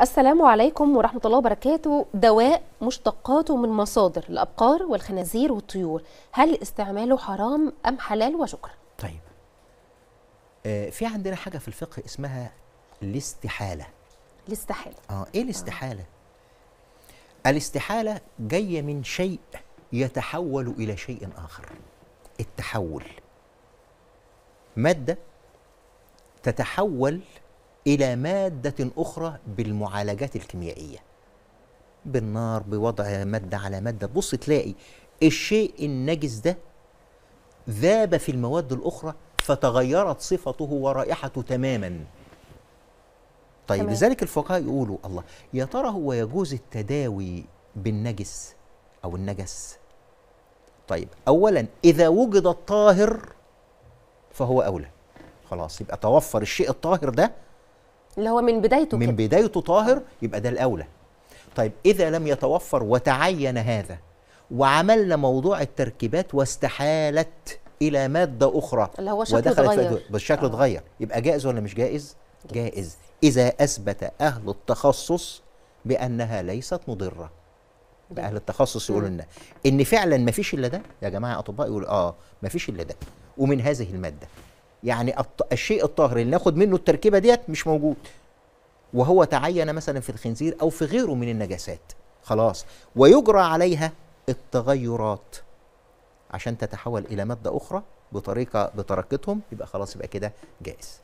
السلام عليكم ورحمة الله وبركاته دواء مشتقاته من مصادر الأبقار والخنازير والطيور هل استعماله حرام أم حلال وشكرا طيب آه في عندنا حاجة في الفقه اسمها الاستحالة الاستحالة آه إيه الاستحالة؟ آه. الاستحالة جاية من شيء يتحول إلى شيء آخر التحول مادة تتحول إلى مادة أخرى بالمعالجات الكيميائية بالنار بوضع مادة على مادة تبص تلاقي الشيء النجس ده ذاب في المواد الأخرى فتغيرت صفته ورائحته تماما طيب لذلك الفقهاء يقولوا الله يا ترى هو يجوز التداوي بالنجس أو النجس طيب أولا إذا وجد الطاهر فهو أولى خلاص يبقى توفر الشيء الطاهر ده اللي هو من بدايته من كده. بدايته طاهر يبقى ده الاولى طيب اذا لم يتوفر وتعين هذا وعملنا موضوع التركيبات واستحالت الى ماده اخرى اللي هو شكل اتغير بالشكل آه. اتغير يبقى جائز ولا مش جائز جائز, اذا اثبت اهل التخصص بانها ليست مضره اهل التخصص يقولوا لنا ان فعلا ما فيش الا ده يا جماعه اطباء يقولوا اه ما فيش الا ده ومن هذه الماده يعني الشيء الطاهر اللي ناخد منه التركيبه ديت مش موجود وهو تعين مثلا في الخنزير او في غيره من النجاسات خلاص ويجرى عليها التغيرات عشان تتحول الى ماده اخرى بطريقه بتركتهم يبقى خلاص يبقى كده جائز